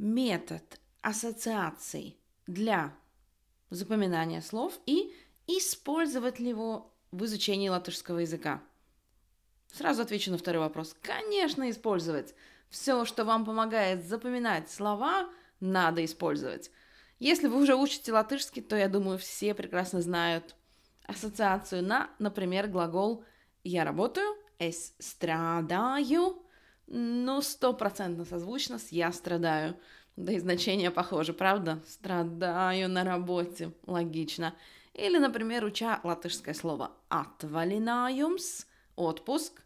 метод ассоциаций для запоминания слов и использовать ли его в изучении латышского языка? Сразу отвечу на второй вопрос. Конечно, использовать. Все, что вам помогает запоминать слова, надо использовать. Если вы уже учите латышский, то, я думаю, все прекрасно знают ассоциацию на, например, глагол «я работаю», «es страдаю», но ну, стопроцентно созвучно с «я страдаю». Да и значение похоже, правда? «Страдаю на работе». Логично. Или, например, уча латышское слово отвалинаюмс, – «отпуск».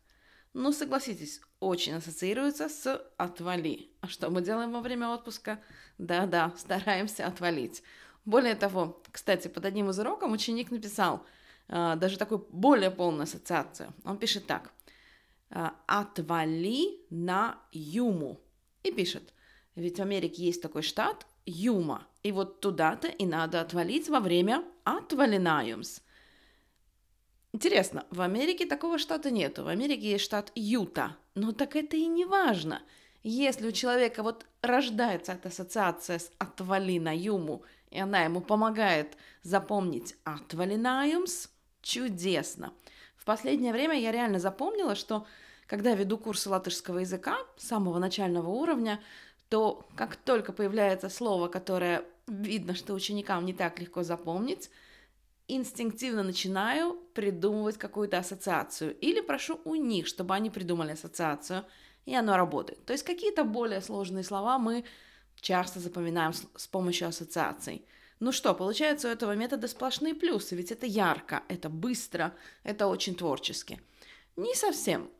Ну, согласитесь, очень ассоциируется с «отвали». А что мы делаем во время отпуска? Да-да, стараемся отвалить. Более того, кстати, под одним из уроков ученик написал э, даже такую более полную ассоциацию. Он пишет так – Э, отвали на Юму. И пишет, ведь в Америке есть такой штат Юма, и вот туда-то и надо отвалить во время отвалинаемс. Интересно, в Америке такого штата нету. В Америке есть штат Юта. Но так это и не важно. Если у человека вот рождается эта ассоциация с «отвали на юму», и она ему помогает запомнить «отвали на юмс», чудесно. В последнее время я реально запомнила, что когда веду курсы латышского языка самого начального уровня, то как только появляется слово, которое видно, что ученикам не так легко запомнить, инстинктивно начинаю придумывать какую-то ассоциацию или прошу у них, чтобы они придумали ассоциацию, и оно работает. То есть какие-то более сложные слова мы часто запоминаем с помощью ассоциаций. Ну что, получается, у этого метода сплошные плюсы, ведь это ярко, это быстро, это очень творчески. Не совсем.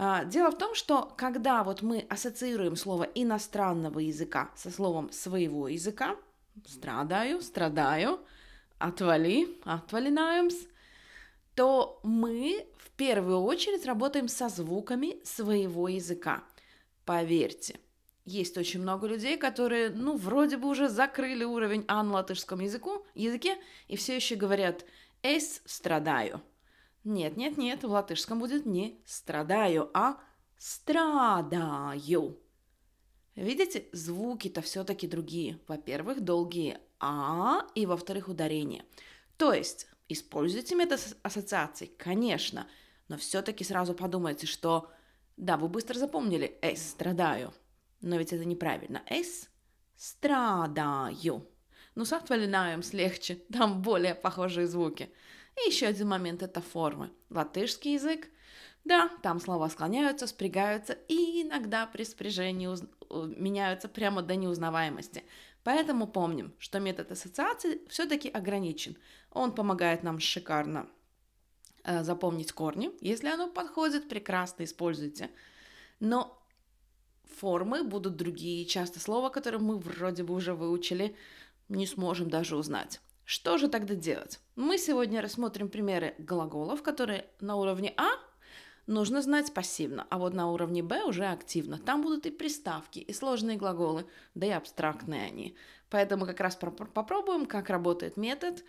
А, дело в том, что когда вот мы ассоциируем слово иностранного языка со словом своего языка, страдаю, страдаю, отвали, отвалинаемс, то мы в первую очередь работаем со звуками своего языка. Поверьте, есть очень много людей, которые, ну, вроде бы уже закрыли уровень ан латышском языку, языке и все еще говорят «эс страдаю». Нет-нет-нет, в латышском будет не «страдаю», а «страдаю». Видите, звуки-то все-таки другие. Во-первых, долгие «а» и, во-вторых, ударение. То есть, используйте метод ассоциаций, конечно, но все-таки сразу подумайте, что да, вы быстро запомнили «с» – «страдаю», но ведь это неправильно. «С» – «страдаю». Ну, с отвалинаем слегче, там более похожие звуки. И еще один момент – это формы. Латышский язык. Да, там слова склоняются, спрягаются и иногда при спряжении уз... Э, меняются прямо до неузнаваемости. Поэтому помним, что метод ассоциации все-таки ограничен. Он помогает нам шикарно э, запомнить корни. Если оно подходит, прекрасно используйте. Но формы будут другие. Часто слова, которые мы вроде бы уже выучили, не сможем даже узнать. Что же тогда делать? Мы сегодня рассмотрим примеры глаголов, которые на уровне А нужно знать пассивно, а вот на уровне Б уже активно. Там будут и приставки, и сложные глаголы, да и абстрактные они. Поэтому как раз попробуем, как работает метод,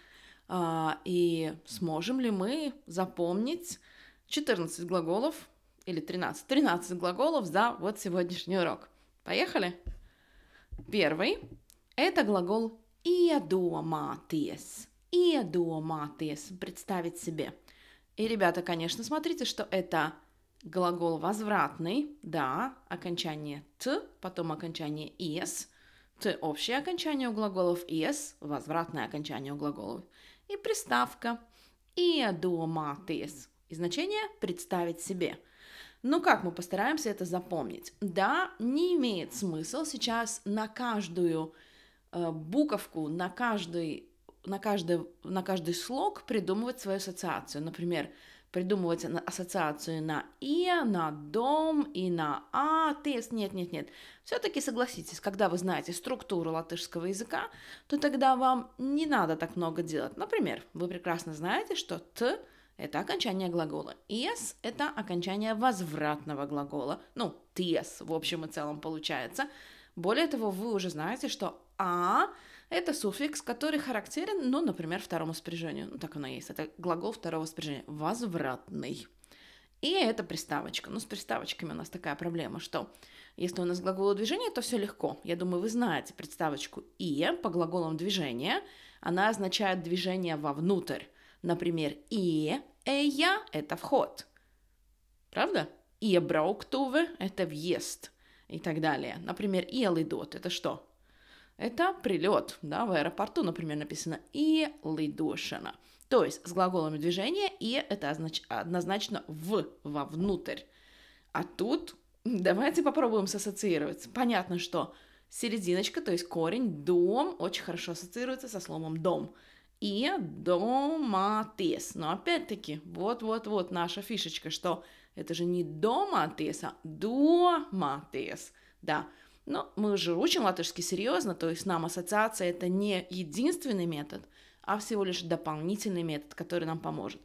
а, и сможем ли мы запомнить 14 глаголов или 13, 13 глаголов за вот сегодняшний урок. Поехали! Первый – это глагол iedomāties. Iedomāties, представить себе. И, ребята, конечно, смотрите, что это глагол возвратный, да, окончание «т», потом окончание «ес», «т» – общее окончание у глаголов, «ес» – возвратное окончание у глаголов, и приставка «iedomāties» и значение «представить себе». Ну как мы постараемся это запомнить? Да, не имеет смысла сейчас на каждую Э, буковку на каждый, на каждый, на каждый слог придумывать свою ассоциацию. Например, придумывать ассоциацию на и, на дом и на а, тес. Нет, нет, нет. Все-таки согласитесь, когда вы знаете структуру латышского языка, то тогда вам не надо так много делать. Например, вы прекрасно знаете, что т это окончание глагола. Ес – это окончание возвратного глагола. Ну, тес в общем и целом получается – более того, вы уже знаете, что «а» — это суффикс, который характерен, ну, например, второму спряжению. Ну, так оно и есть. Это глагол второго спряжения. Возвратный. И это приставочка. Ну, с приставочками у нас такая проблема, что если у нас глагол движения, то все легко. Я думаю, вы знаете приставочку «и» по глаголам движения. Она означает движение вовнутрь. Например, «и» «эя» — это вход. Правда? «Ебрауктуве» — это въезд и так далее. Например, «иалидот» — это что? Это прилет, да, в аэропорту, например, написано «иалидошина». То есть с глаголами движения «и» — это однозначно «в», «вовнутрь». А тут давайте попробуем сассоциировать. Понятно, что серединочка, то есть корень, дом, очень хорошо ассоциируется со словом «дом» и доматес. Но опять-таки, вот-вот-вот наша фишечка, что это же не домāties, а домāties, да. Но мы же учим латышский серьезно, то есть нам ассоциация это не единственный метод, а всего лишь дополнительный метод, который нам поможет.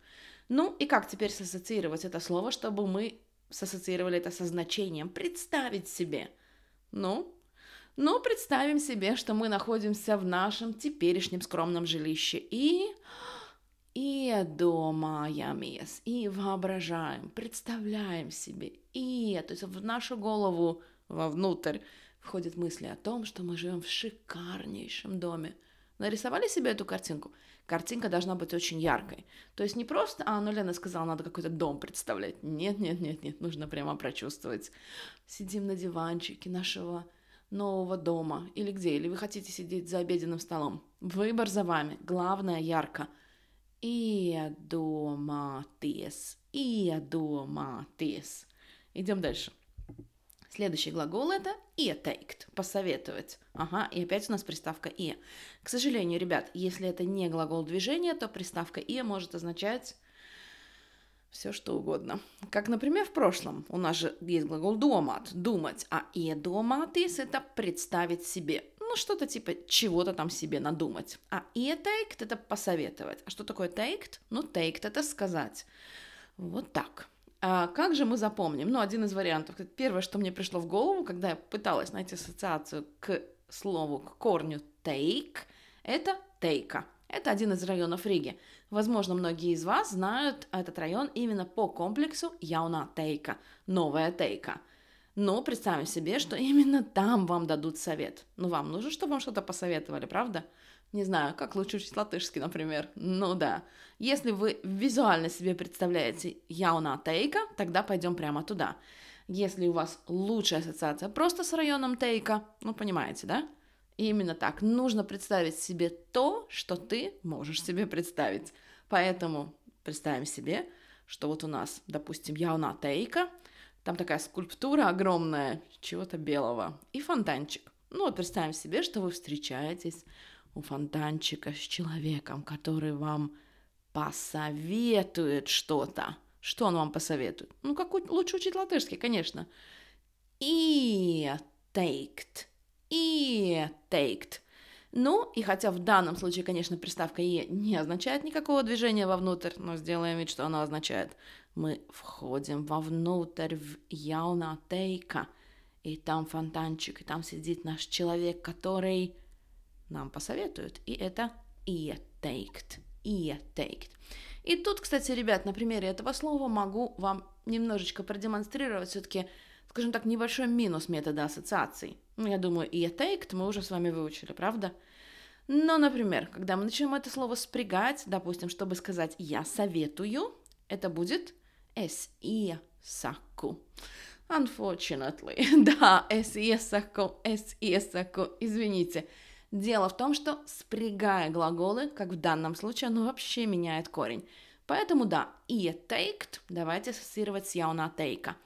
Ну и как теперь сассоциировать это слово, чтобы мы сассоциировали это со значением «представить себе»? Ну, ну, представим себе, что мы находимся в нашем теперешнем скромном жилище и и думаемес, и воображаем, представляем себе, и, то есть в нашу голову, вовнутрь, входят мысли о том, что мы живем в шикарнейшем доме. Нарисовали себе эту картинку? Картинка должна быть очень яркой. То есть не просто, а, ну Лена сказала, надо какой-то дом представлять. Нет, нет, нет, нет, нужно прямо прочувствовать. Сидим на диванчике нашего нового дома или где, или вы хотите сидеть за обеденным столом. Выбор за вами, главное ярко – Iedomāties. Iedomāties. Идем дальше. Следующий глагол это «етейкт» – «посоветовать». Ага, и опять у нас приставка «и». К сожалению, ребят, если это не глагол движения, то приставка «и» может означать все что угодно. Как, например, в прошлом у нас же есть глагол «думат» – «думать», а и думатис это «представить себе» ну, что-то типа чего-то там себе надумать. А и taked – это посоветовать. А что такое taked? Ну, taked – это сказать. Вот так. А как же мы запомним? Ну, один из вариантов. Первое, что мне пришло в голову, когда я пыталась найти ассоциацию к слову, к корню take, это тейка. Это один из районов Риги. Возможно, многие из вас знают этот район именно по комплексу Яуна Тейка, Новая Тейка – но представим себе, что именно там вам дадут совет. Ну, вам нужно, чтобы вам что-то посоветовали, правда? Не знаю, как лучше учить латышский, например. Ну да. Если вы визуально себе представляете «яуна тейка», тогда пойдем прямо туда. Если у вас лучшая ассоциация просто с районом тейка, ну, понимаете, да? И именно так. Нужно представить себе то, что ты можешь себе представить. Поэтому представим себе, что вот у нас, допустим, «яуна тейка», там такая скульптура огромная, чего-то белого. И фонтанчик. Ну вот представим себе, что вы встречаетесь у фонтанчика с человеком, который вам посоветует что-то. Что он вам посоветует? Ну, как лучше учить латышский, конечно. И taked. И taked. Ну, и хотя в данном случае, конечно, приставка «е» не означает никакого движения вовнутрь, но сделаем вид, что она означает мы входим вовнутрь в тейка и там фонтанчик, и там сидит наш человек, который нам посоветует, и это Иетейкт, Иетейкт. И тут, кстати, ребят, на примере этого слова могу вам немножечко продемонстрировать все-таки, скажем так, небольшой минус метода ассоциаций. Ну, я думаю, Иетейкт мы уже с вами выучили, правда? Но, например, когда мы начнем это слово спрягать, допустим, чтобы сказать «я советую», это будет Es iesaku. Unfortunately, да, es iesaku, es iesaku, извините. Дело в том, что спрягая глаголы, как в данном случае, оно вообще меняет корень. Поэтому да, ieteikt давайте ассоциировать с яуна тейка.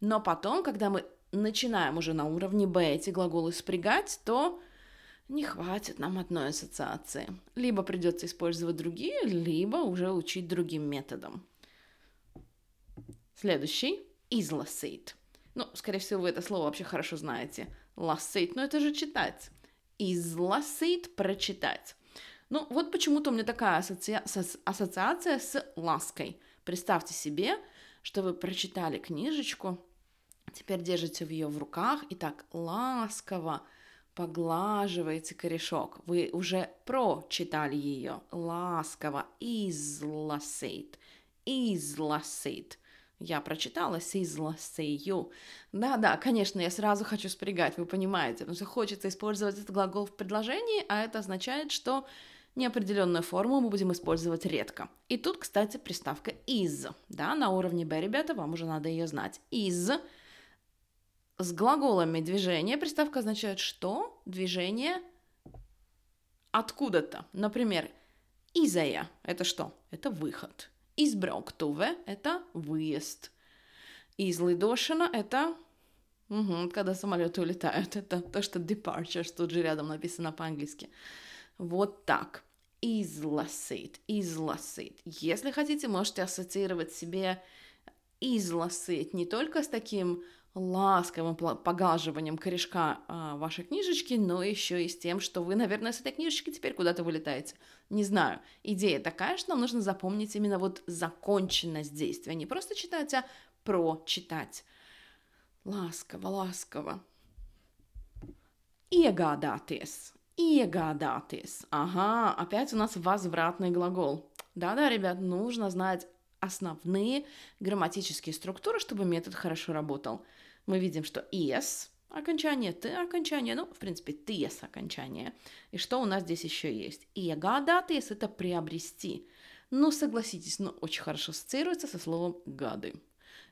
Но потом, когда мы начинаем уже на уровне B эти глаголы спрягать, то не хватит нам одной ассоциации. Либо придется использовать другие, либо уже учить другим методом. Следующий – изласейт. Ну, скорее всего, вы это слово вообще хорошо знаете. Ласейт, но это же читать. Изласейт – прочитать. Ну, вот почему-то у меня такая ассоци... ассоциация с лаской. Представьте себе, что вы прочитали книжечку, теперь держите в ее в руках и так ласково поглаживаете корешок. Вы уже прочитали ее ласково. Изласейт. Изласейт. Я прочитала «сизла», «сию». Да-да, конечно, я сразу хочу спрягать, вы понимаете, потому что хочется использовать этот глагол в предложении, а это означает, что неопределенную форму мы будем использовать редко. И тут, кстати, приставка «из». Да, на уровне «б», ребята, вам уже надо ее знать. «Из» с глаголами движения приставка означает «что?» Движение откуда-то. Например, «изая» — это что? Это выход. Избрауктуве – это выезд. Излидошина – это Угу, когда самолеты улетают. Это то, что departure, тут же рядом написано по-английски. Вот так. Изласит, изласит. Если хотите, можете ассоциировать себе изласит не только с таким ласковым поглаживанием корешка а, вашей книжечки, но еще и с тем, что вы, наверное, с этой книжечки теперь куда-то вылетаете. Не знаю, идея такая, что нам нужно запомнить именно вот законченность действия, не просто читать, а прочитать. Ласково, ласково. Иегадатес, Иегадатес. Ага, опять у нас возвратный глагол. Да-да, ребят, нужно знать основные грамматические структуры, чтобы метод хорошо работал. Мы видим, что is Окончание «ты», окончание, ну, в принципе, ты «тес» окончание. И что у нас здесь еще есть? «Ега тес это «приобрести». Ну, согласитесь, но ну, очень хорошо ассоциируется со словом «гады».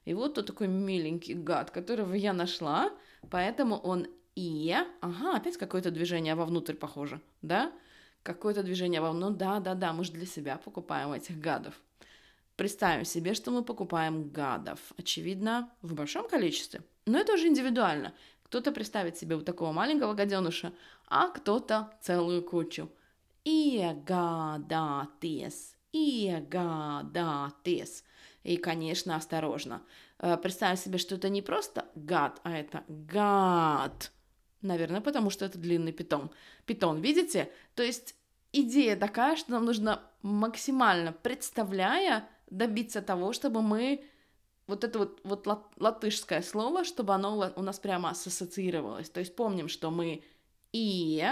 И вот тот такой миленький гад, которого я нашла, поэтому он «и». Ага, опять какое-то движение вовнутрь похоже, да? Какое-то движение вовнутрь, ну да-да-да, мы же для себя покупаем этих гадов. Представим себе, что мы покупаем гадов, очевидно, в большом количестве. Но это уже индивидуально. Кто-то представит себе вот такого маленького гаденыша, а кто-то целую кучу. Иегадатес, иегадатес. И, конечно, осторожно. Э, Представь себе, что это не просто гад, а это гад. Наверное, потому что это длинный питон. Питон, видите? То есть идея такая, что нам нужно максимально представляя добиться того, чтобы мы вот это вот, вот латышское слово, чтобы оно у нас прямо ассоциировалось. То есть помним, что мы и,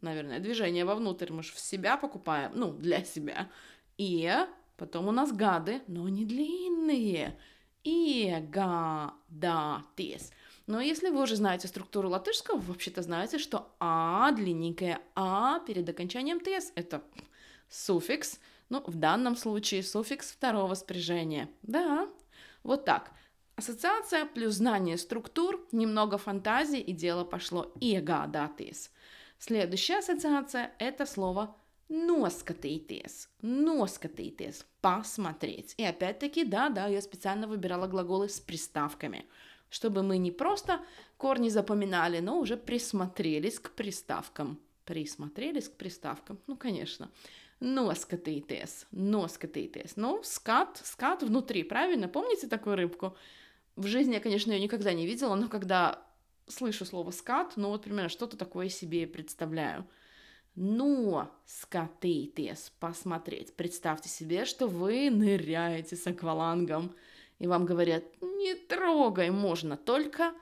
наверное, движение вовнутрь, мы же в себя покупаем, ну, для себя. И, потом у нас гады, но не длинные. И, га, да, тес. Но если вы уже знаете структуру латышского, вы вообще-то знаете, что а длинненькое а перед окончанием тс это суффикс, ну, в данном случае суффикс второго спряжения. Да, вот так. Ассоциация плюс знание структур, немного фантазии и дело пошло iegādāties. Следующая ассоциация – это слово «носкатīties». «Носкатīties» – «посмотреть». И опять-таки, да-да, я специально выбирала глаголы с приставками – чтобы мы не просто корни запоминали, но уже присмотрелись к приставкам. Присмотрелись к приставкам, ну, конечно. Noskatīties, noskatīties. Ну, скат, скат внутри, правильно? Помните такую рыбку? В жизни я, конечно, ее никогда не видела, но когда слышу слово скат, ну вот примерно что-то такое себе представляю. Но скатитесь, посмотреть. Представьте себе, что вы ныряете с аквалангом, и вам говорят, не трогай, можно только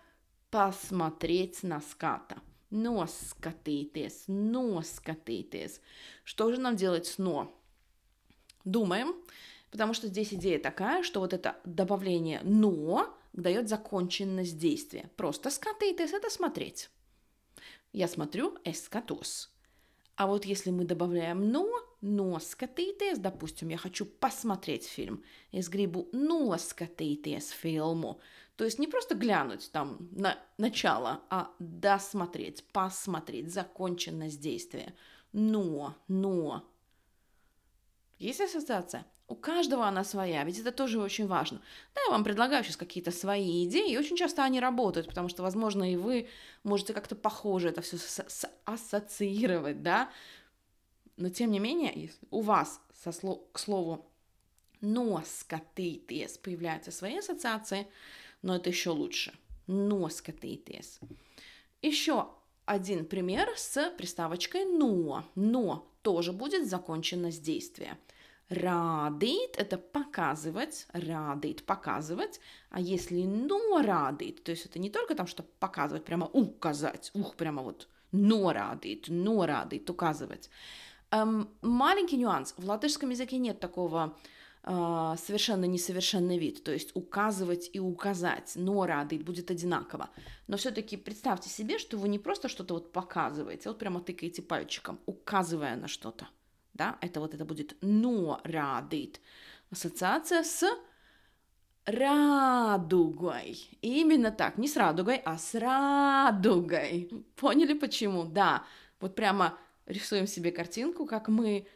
посмотреть на ската. Noskatīties, noskatīties. Что же нам делать с «но»? Думаем, потому что здесь идея такая, что вот это добавление «но» дает законченность действия. Просто «скатитесь» — это смотреть. Я смотрю «es А вот если мы добавляем «но», «но допустим, я хочу посмотреть фильм, es gribu «но фильму, то есть не просто глянуть там на начало, а досмотреть, посмотреть, законченность действия. Но, но... Есть ассоциация? У каждого она своя, ведь это тоже очень важно. Да, я вам предлагаю сейчас какие-то свои идеи, и очень часто они работают, потому что, возможно, и вы можете как-то похоже это все ассоциировать, да. Но, тем не менее, если у вас, со слов, к слову, нос скоты ТС появляются свои ассоциации, но это еще лучше. Но skatīties. Еще один пример с приставочкой но. Но тоже будет закончено с действия. Радит – это показывать, радит – показывать, а если но радит, то есть это не только там, что показывать, прямо указать, ух, прямо вот но радит, но радит, указывать. Эм, маленький нюанс, в латышском языке нет такого а, совершенно несовершенный вид, то есть указывать и указать, но радует будет одинаково. Но все-таки представьте себе, что вы не просто что-то вот показываете, вот прямо тыкаете пальчиком, указывая на что-то, да, это вот это будет но радует. Ассоциация с радугой. И именно так, не с радугой, а с радугой. Поняли почему? Да, вот прямо рисуем себе картинку, как мы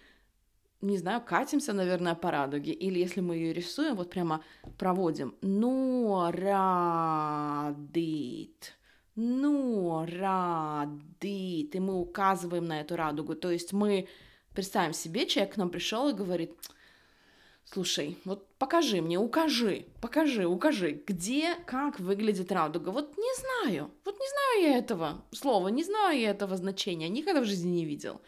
не знаю, катимся, наверное, по радуге, или если мы ее рисуем, вот прямо проводим. Ну, радит. Ну, радит. И мы указываем на эту радугу. То есть мы представим себе, человек к нам пришел и говорит, слушай, вот покажи мне, укажи, покажи, укажи, где, как выглядит радуга. Вот не знаю, вот не знаю я этого слова, не знаю я этого значения, никогда в жизни не видел.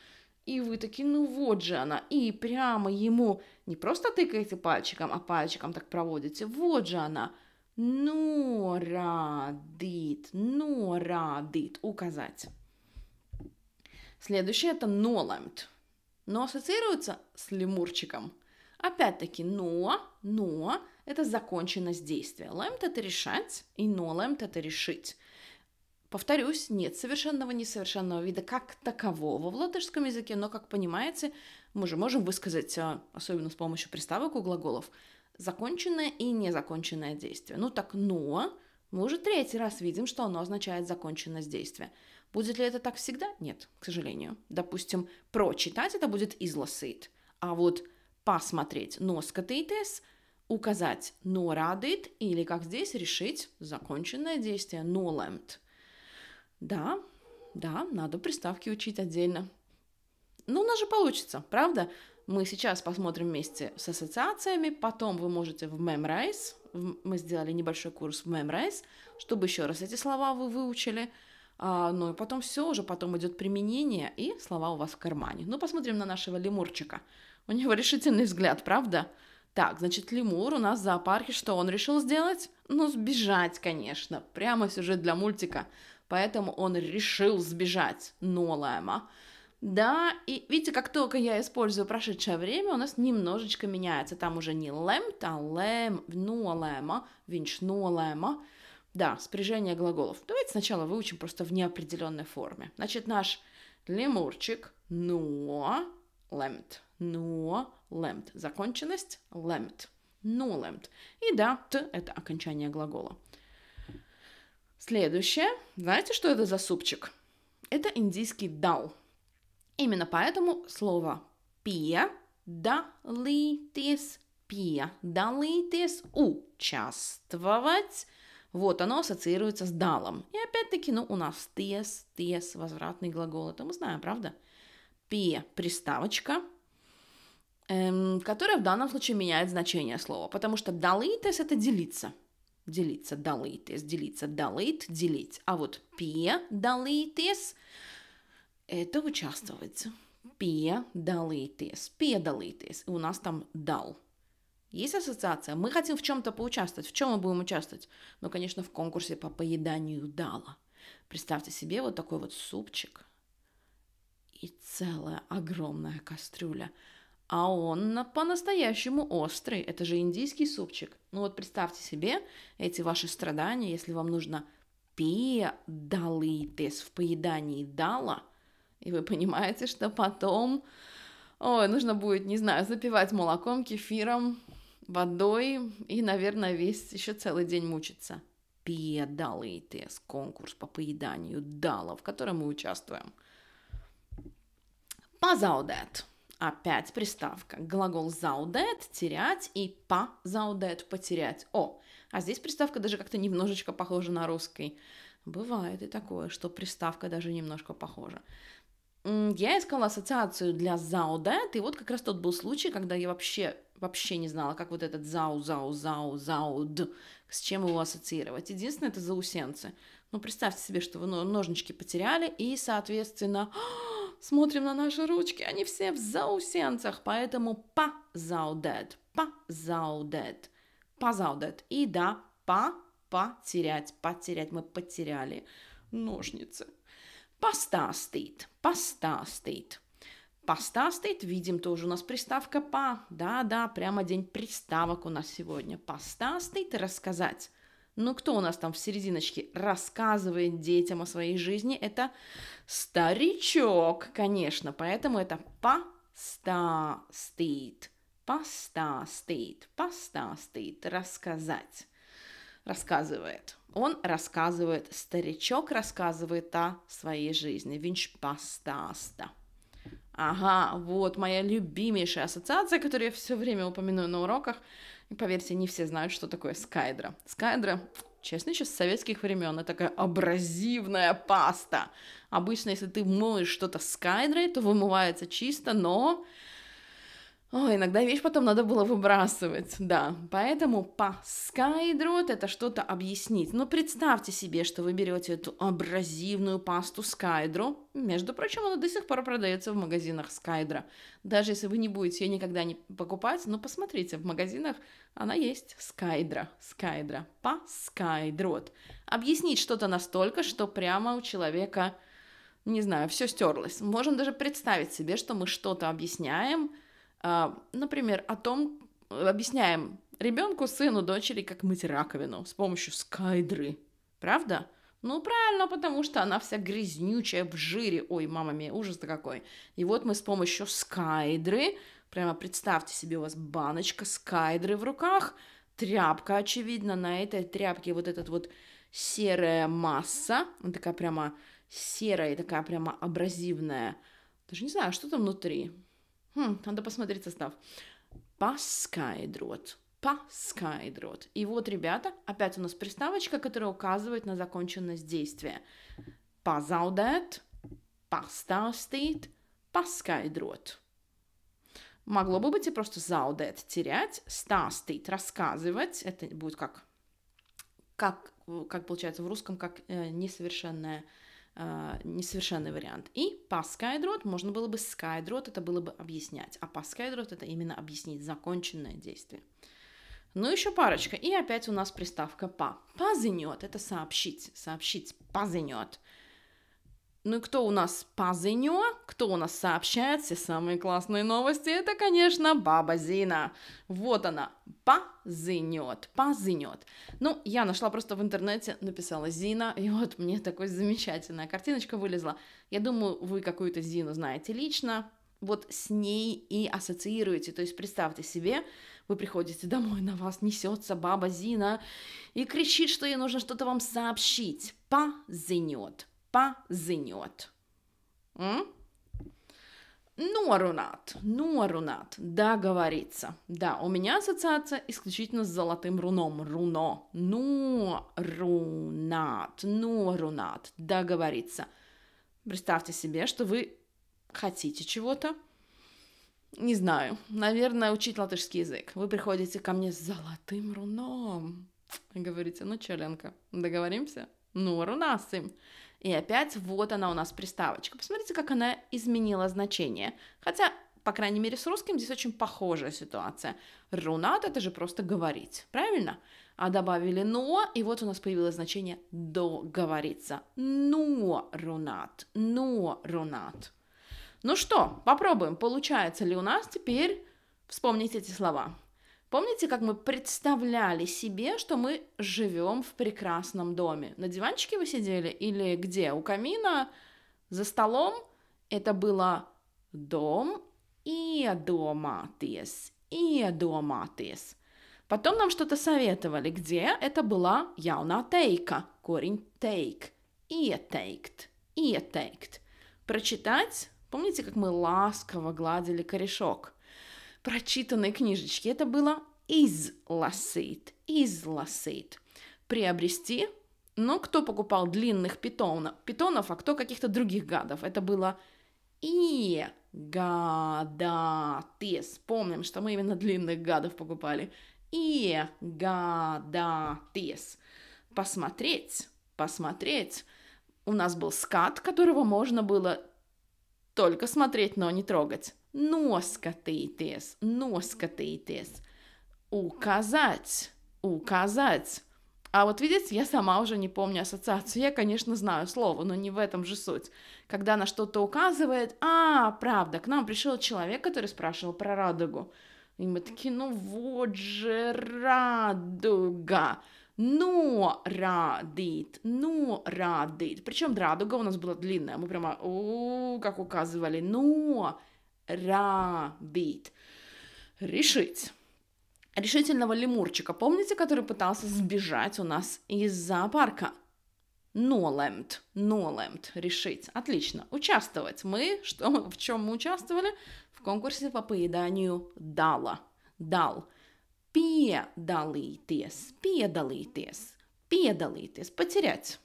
И вы такие, ну вот же она. И прямо ему не просто тыкаете пальчиком, а пальчиком так проводите. Вот же она. Норадит, «Ну, норадит, ну, указать. Следующее это ноламт, но ассоциируется с лемурчиком. Опять-таки, но, но – это законченность действия. Лэмт – это решать, и но лэмт – это решить. Повторюсь, нет совершенного несовершенного вида как такового в латышском языке, но, как понимаете, мы же можем высказать, а, особенно с помощью приставок у глаголов, законченное и незаконченное действие. Ну так «но» мы уже третий раз видим, что оно означает «законченность действия». Будет ли это так всегда? Нет, к сожалению. Допустим, прочитать это будет изласит, а вот посмотреть «носкатейтес» указать «но радит» или, как здесь, решить законченное действие «нолэмт». No да, да, надо приставки учить отдельно. Но ну, у нас же получится, правда? Мы сейчас посмотрим вместе с ассоциациями, потом вы можете в Memrise, мы сделали небольшой курс в Memrise, чтобы еще раз эти слова вы выучили, а, ну и потом все уже, потом идет применение, и слова у вас в кармане. Ну, посмотрим на нашего лемурчика. У него решительный взгляд, правда? Так, значит, лемур у нас в зоопарке, что он решил сделать? Ну, сбежать, конечно, прямо сюжет для мультика – поэтому он решил сбежать. Нолэма. Да, и видите, как только я использую прошедшее время, у нас немножечко меняется. Там уже не лэмт, а лэм, нолэма, винч нолэма. Да, спряжение глаголов. Давайте сначала выучим просто в неопределенной форме. Значит, наш лемурчик но лэмт, но лэмт. Законченность лэмт, но лэмт. И да, т – это окончание глагола. Следующее. Знаете, что это за супчик? Это индийский дал. Именно поэтому слово пия далитес пия далитес участвовать. Вот оно ассоциируется с далом. И опять-таки, ну, у нас тес, тес, возвратный глагол. Это мы знаем, правда? Пия – приставочка, эм, которая в данном случае меняет значение слова, потому что далитес – это делиться – Делиться, dalīties, делиться, dalīt, делить. А вот piedalīties – это участвовать. Piedalīties, piedalīties. И у нас там дал. Есть ассоциация? Мы хотим в чем-то поучаствовать. В чем мы будем участвовать? Ну, конечно, в конкурсе по поеданию дала. Представьте себе вот такой вот супчик и целая огромная кастрюля – а он по-настоящему острый. Это же индийский супчик. Ну вот представьте себе эти ваши страдания, если вам нужно педалитес в поедании дала, и вы понимаете, что потом ой, нужно будет, не знаю, запивать молоком, кефиром, водой и, наверное, весь еще целый день мучиться. Педалитес, конкурс по поеданию дала, в котором мы участвуем. that. Опять приставка. Глагол заудет – терять и па заудет – потерять. О, а здесь приставка даже как-то немножечко похожа на русский. Бывает и такое, что приставка даже немножко похожа. Я искала ассоциацию для заудет, и вот как раз тот был случай, когда я вообще, вообще не знала, как вот этот зау, зау, зау, зауд, с чем его ассоциировать. Единственное, это заусенцы. Ну, представьте себе, что вы ножнички потеряли, и, соответственно, смотрим на наши ручки, они все в заусенцах, поэтому па па заудет, заудет, па заудет. И да, па потерять, потерять, мы потеряли ножницы. Постастит, постастит. Постастит, видим, тоже у нас приставка па, Да-да, прямо день приставок у нас сегодня. Постастит, рассказать. Ну кто у нас там в серединочке рассказывает детям о своей жизни? Это старичок, конечно, поэтому это паста стоит. Паста стоит, паста стоит, рассказать. Рассказывает. Он рассказывает, старичок рассказывает о своей жизни. Винч пастаста. Ага, вот моя любимейшая ассоциация, которую я все время упоминаю на уроках – и поверьте, не все знают, что такое скайдра. Скайдра честно, сейчас с советских времен. Это такая абразивная паста. Обычно, если ты моешь что-то с то вымывается чисто, но о, а, иногда вещь потом надо было выбрасывать, да. Поэтому по поскайдрот это что-то объяснить. Но представьте себе, что вы берете эту абразивную пасту скайдру. Между прочим, она до сих пор продается в магазинах скайдра. Даже если вы не будете ее никогда не покупать, но посмотрите, в магазинах она есть скайдра, по поскайдрот. Объяснить что-то настолько, что прямо у человека, не знаю, все стерлось. Можем даже представить себе, что мы что-то объясняем – а, например, о том, объясняем ребенку, сыну, дочери, как мыть раковину с помощью скайдры. Правда? Ну, правильно, потому что она вся грязнючая в жире. Ой, мама мия, ужас какой. И вот мы с помощью скайдры, прямо представьте себе, у вас баночка скайдры в руках, тряпка, очевидно, на этой тряпке вот этот вот серая масса, она такая прямо серая, такая прямо абразивная. Даже не знаю, что там внутри. Хм, надо посмотреть состав. Паскайдрот. Паскайдрот. И вот, ребята, опять у нас приставочка, которая указывает на законченность действия. Пазаудет, пастастит, паскайдрот. Могло бы быть и просто заудет – терять, стастит – рассказывать. Это будет как, как, как получается в русском, как э, несовершенное а, несовершенный вариант. И skydrot можно было бы skydrot это было бы объяснять, а skydrot это именно объяснить законченное действие. Ну, еще парочка. И опять у нас приставка «па». «Пазынет» — это сообщить. Сообщить «пазынет». Ну и кто у нас пазыньо, кто у нас сообщает все самые классные новости, это, конечно, баба Зина. Вот она, пазынет, пазынет. Ну, я нашла просто в интернете, написала Зина, и вот мне такой замечательная картиночка вылезла. Я думаю, вы какую-то Зину знаете лично, вот с ней и ассоциируете. То есть представьте себе, вы приходите домой, на вас несется баба Зина и кричит, что ей нужно что-то вам сообщить. Пазынет paziņot. Mm? Норунат, норунат, договориться. Да, у меня ассоциация исключительно с золотым руном, руно. Норунат, норунат, договориться. Представьте себе, что вы хотите чего-то, не знаю, наверное, учить латышский язык. Вы приходите ко мне с золотым руном. Говорите, ну чё, Ленка, договоримся? Ну, рунасым. И опять вот она у нас приставочка. Посмотрите, как она изменила значение. Хотя, по крайней мере, с русским здесь очень похожая ситуация. Рунат – это же просто говорить, правильно? А добавили «но», и вот у нас появилось значение «договориться». «Но рунат», «но рунат». Ну что, попробуем, получается ли у нас теперь вспомнить эти слова. Помните, как мы представляли себе, что мы живем в прекрасном доме? На диванчике вы сидели или где? У камина, за столом? Это было дом и доматис, и доматис. Потом нам что-то советовали, где это была явна тейка, корень тейк, и тейкт, и тейкт. Прочитать, помните, как мы ласково гладили корешок? прочитанной книжечки. Это было изласит, изласит. Приобрести, но кто покупал длинных питонов, питонов, а кто каких-то других гадов? Это было и гадатес. Помним, что мы именно длинных гадов покупали. И гадатес. Посмотреть, посмотреть. У нас был скат, которого можно было только смотреть, но не трогать noskatīties, noskatīties, указать, указать. А вот видите, я сама уже не помню ассоциацию. Я, конечно, знаю слово, но не в этом же суть. Когда она что-то указывает, а, правда, к нам пришел человек, который спрашивал про радугу. И мы такие, ну вот же радуга. ну радит, ну радит. Причем радуга у нас была длинная, мы прямо, у, как указывали, но рабит. Решить. Решительного лемурчика, помните, который пытался сбежать у нас из зоопарка? Нолемт, нолемт, решить. Отлично. Участвовать. Мы, что, в чем мы участвовали? В конкурсе по поеданию дала. Дал. Педалитес, педалитес, педалитес, потерять.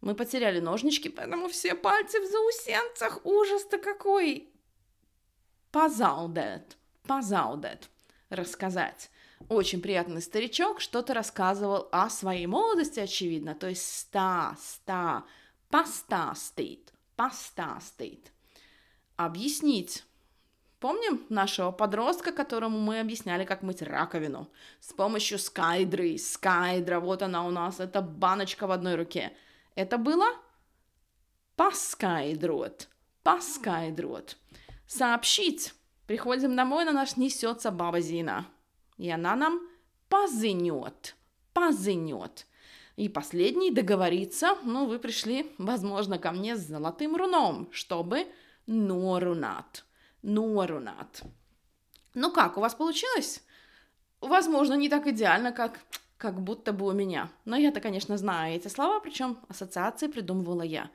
Мы потеряли ножнички, поэтому все пальцы в заусенцах. Ужас-то какой! Позаудет, позаудет. Рассказать. Очень приятный старичок что-то рассказывал о своей молодости, очевидно. То есть ста, ста, поста стоит, поста стоит. Объяснить. Помним нашего подростка, которому мы объясняли, как мыть раковину? С помощью скайдры, скайдра, вот она у нас, это баночка в одной руке – это было «поскайдрот», «поскайдрот». «Сообщить». Приходим домой, на наш несется баба Зина. И она нам позынет, позынет. И последний договориться. ну, вы пришли, возможно, ко мне с золотым руном, чтобы норунат, норунат. Ну как, у вас получилось? Возможно, не так идеально, как как будто бы у меня. Но я-то, конечно, знаю эти слова, причем ассоциации придумывала я.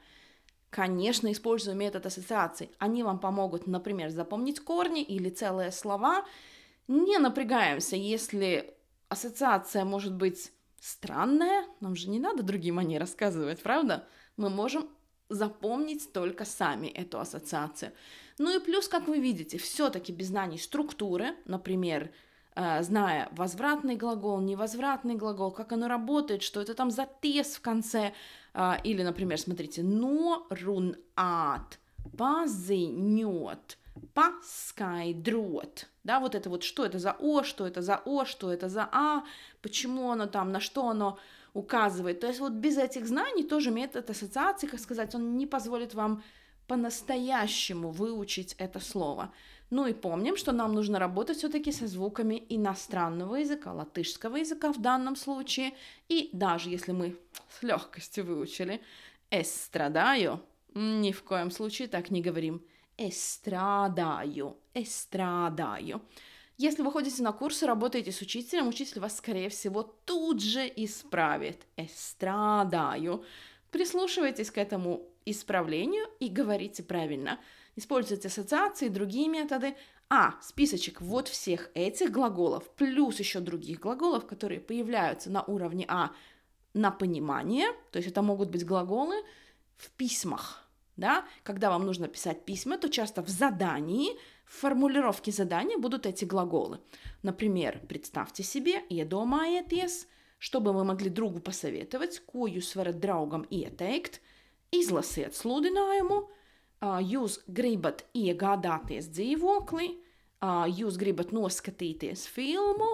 Конечно, использую метод ассоциаций. Они вам помогут, например, запомнить корни или целые слова. Не напрягаемся, если ассоциация может быть странная, нам же не надо другим о ней рассказывать, правда? Мы можем запомнить только сами эту ассоциацию. Ну и плюс, как вы видите, все-таки без знаний структуры, например, Э, зная возвратный глагол, невозвратный глагол, как оно работает, что это там за тест в конце. Э, или, например, смотрите, но рун ат пазынет паскай дрот. Да, вот это вот, что это за о, что это за о, что это за а, почему оно там, на что оно указывает. То есть вот без этих знаний тоже метод ассоциации, как сказать, он не позволит вам по-настоящему выучить это слово. Ну и помним, что нам нужно работать все-таки со звуками иностранного языка, латышского языка в данном случае. И даже если мы с легкостью выучили «эстрадаю», ни в коем случае так не говорим «эстрадаю», «эстрадаю». Если вы ходите на курсы, работаете с учителем, учитель вас, скорее всего, тут же исправит. «Эстрадаю». Прислушивайтесь к этому исправлению и говорите правильно – Использовать ассоциации, другие методы. А. Списочек вот всех этих глаголов, плюс еще других глаголов, которые появляются на уровне А на понимание, то есть это могут быть глаголы в письмах, да, когда вам нужно писать письма, то часто в задании, в формулировке задания будут эти глаголы. Например, представьте себе, я дома ēties, а чтобы вы могли другу посоветовать, ko jūs varat draugam ieteikt, izlasiet sludinājumu, а, jūs gribat iegādāties dzīvokli, jūs gribat noskatīties filmu,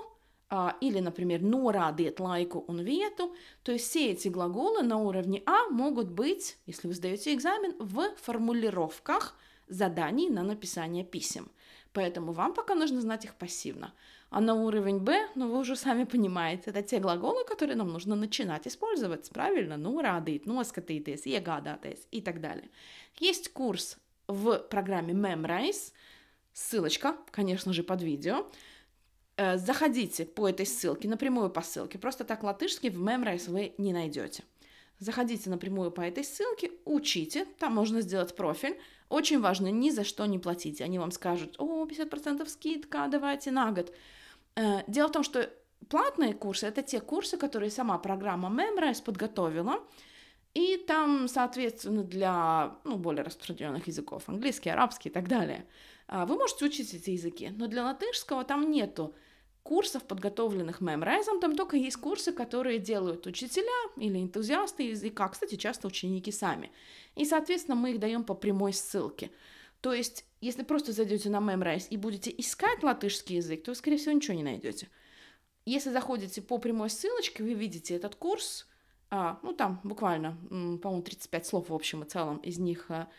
или, например, нурадет лайку он вету, то есть все эти глаголы на уровне А могут быть, если вы сдаете экзамен, в формулировках заданий на написание писем. Поэтому вам пока нужно знать их пассивно. А на уровень Б, ну вы уже сами понимаете, это те глаголы, которые нам нужно начинать использовать, правильно? Ну, радīt, noskatīties, iegādāties и так далее. Есть курс в программе Memrise, ссылочка, конечно же, под видео. Э, заходите по этой ссылке, напрямую по ссылке, просто так латышский в Memrise вы не найдете. Заходите напрямую по этой ссылке, учите, там можно сделать профиль. Очень важно, ни за что не платите. Они вам скажут, о, 50% скидка, давайте на год. Э, дело в том, что платные курсы — это те курсы, которые сама программа Memrise подготовила, и там, соответственно, для ну, более распространенных языков, английский, арабский и так далее, э, вы можете учить эти языки, но для латышского там нету курсов, подготовленных мемрайзом, там только есть курсы, которые делают учителя или энтузиасты языка, кстати, часто ученики сами. И, соответственно, мы их даем по прямой ссылке. То есть, если просто зайдете на Memrise и будете искать латышский язык, то скорее всего, ничего не найдете. Если заходите по прямой ссылочке, вы видите этот курс, а, ну там буквально, по-моему, 35 слов в общем и целом, из них а,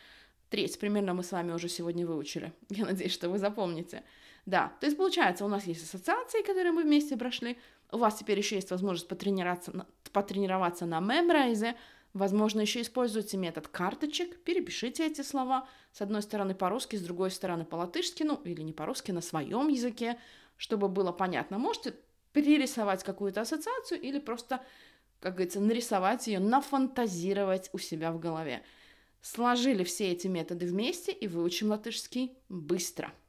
треть примерно мы с вами уже сегодня выучили. Я надеюсь, что вы запомните. Да, то есть получается, у нас есть ассоциации, которые мы вместе прошли, у вас теперь еще есть возможность потренироваться, потренироваться на Memrise, Возможно, еще используйте метод карточек, перепишите эти слова, с одной стороны по-русски, с другой стороны по-латышски, ну или не по-русски, на своем языке, чтобы было понятно. Можете перерисовать какую-то ассоциацию или просто, как говорится, нарисовать ее, нафантазировать у себя в голове. Сложили все эти методы вместе и выучим латышский быстро –